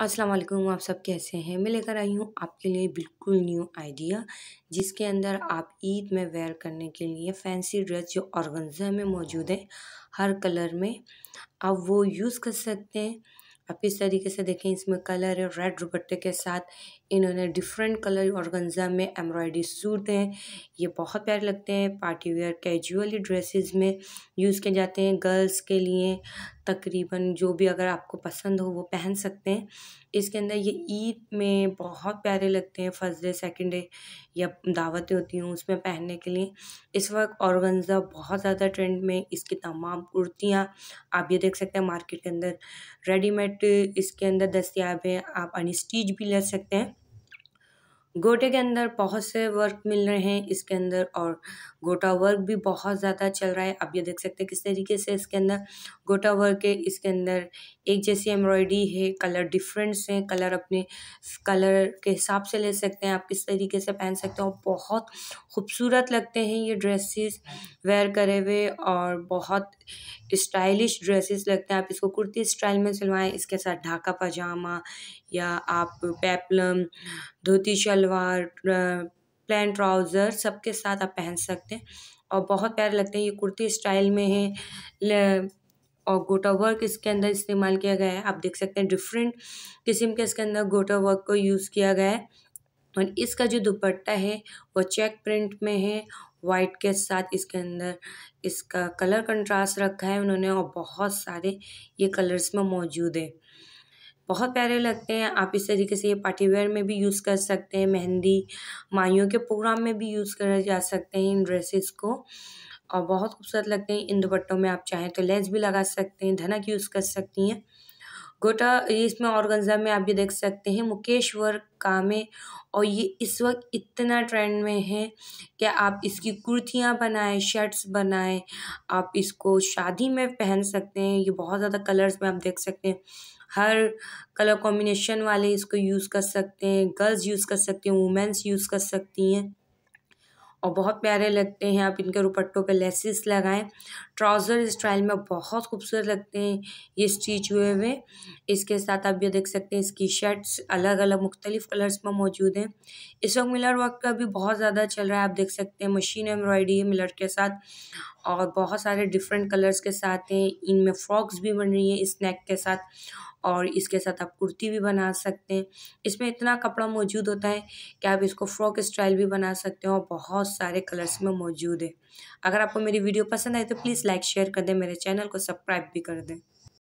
अस्सलाम वालेकुम आप सब कैसे हैं मैं लेकर आई हूँ आपके लिए बिल्कुल न्यू आइडिया जिसके अंदर आप ईद में वेयर करने के लिए फैंसी ड्रेस जो ऑर्गेंजा में मौजूद है हर कलर में आप वो यूज़ कर सकते हैं आप इस तरीके से देखें इसमें कलर है रेड दुपट्टे के साथ इन्होंने डिफरेंट कलर ऑर्गेंजा में एम्ब्रॉयडरी सूट हैं ये बहुत प्यारे लगते हैं पार्टी वेयर कैजुअली ड्रेसेस में यूज़ किए जाते हैं गर्ल्स के लिए तकरीबन जो भी अगर आपको पसंद हो वो पहन सकते हैं इसके अंदर ये ईद में बहुत प्यारे लगते हैं फर्स्ट डे सेकेंड डे या दावतें होती हैं उसमें पहनने के लिए इस वक्त औरगंज़ा बहुत ज़्यादा ट्रेंड में इसकी तमाम कुर्तियाँ आप ये देख सकते हैं मार्केट के अंदर रेडीमेड इसके अंदर दस्तियाब है आप अनस्टीच भी ले सकते हैं गोटे के अंदर बहुत से वर्क मिल रहे हैं इसके अंदर और गोटा वर्क भी बहुत ज़्यादा चल रहा है आप ये देख सकते हैं किस तरीके से इसके अंदर गोटा वर्क है इसके अंदर एक जैसी एम्ब्रॉयडरी है कलर डिफरेंट्स हैं कलर अपने कलर के हिसाब से ले सकते हैं आप किस तरीके से पहन सकते हो बहुत खूबसूरत लगते हैं ये ड्रेसेस वेयर करे हुए और बहुत स्टाइलिश ड्रेसेस लगते हैं आप इसको कुर्ती स्टाइल में सिलवाएं इसके साथ ढाका पजामा या आप पेपलम धोती शलवार प्लान ट्राउज़र सबके साथ आप पहन सकते हैं और बहुत प्यारे लगते हैं ये कुर्ती स्टाइल में है और गोटा वर्क इसके अंदर इस्तेमाल किया गया है आप देख सकते हैं डिफरेंट किस्म के इसके अंदर गोटा वर्क को यूज़ किया गया है और इसका जो दुपट्टा है वो चेक प्रिंट में है वाइट के साथ इसके अंदर इसका कलर कंट्रास्ट रखा है उन्होंने और बहुत सारे ये कलर्स में मौजूद है बहुत प्यारे लगते हैं आप इस तरीके से ये पार्टी वेयर में भी यूज़ कर सकते हैं मेहंदी माइयों के प्रोग्राम में भी यूज़ कर जा सकते हैं इन ड्रेसेस को और बहुत खूबसूरत लगते हैं इन दुपट्टों में आप चाहें तो लेस भी लगा सकते हैं धनक यूज़ कर सकती हैं गोटा इसमें गंजा में आप ये देख सकते हैं मुकेशवर कामे और ये इस वक्त इतना ट्रेंड में है कि आप इसकी कुर्तियाँ बनाएं शर्ट्स बनाएं आप इसको शादी में पहन सकते हैं ये बहुत ज़्यादा कलर्स में आप देख सकते हैं हर कलर कॉम्बिनेशन वाले इसको यूज़ कर सकते हैं गर्ल्स यूज़ कर सकते हैं वुमेंस यूज़ कर सकती हैं और बहुत प्यारे लगते हैं आप इनके दुपट्टों पे लेसिस लगाएं ट्राउज़र स्टाइल में बहुत खूबसूरत लगते हैं ये स्टिच हुए हुए इसके साथ आप ये देख सकते हैं इसकी शर्ट्स अलग अलग मुख्तलिफ़ कलर्स में मौजूद हैं इस वक्त मिलर वर्क का भी बहुत ज़्यादा चल रहा है आप देख सकते हैं मशीन एम्ब्रॉयडरी है मिलर के साथ और बहुत सारे डिफरेंट कलर्स के साथ हैं इनमें फ्रॉक्स भी बन रही हैं स्नैक के साथ और इसके साथ आप कुर्ती भी बना सकते हैं इसमें इतना कपड़ा मौजूद होता है कि आप इसको फ्रॉक स्टाइल भी बना सकते हैं और बहुत सारे कलर्स में मौजूद है अगर आपको मेरी वीडियो पसंद आए तो प्लीज़ लाइक शेयर कर दें मेरे चैनल को सब्सक्राइब भी कर दें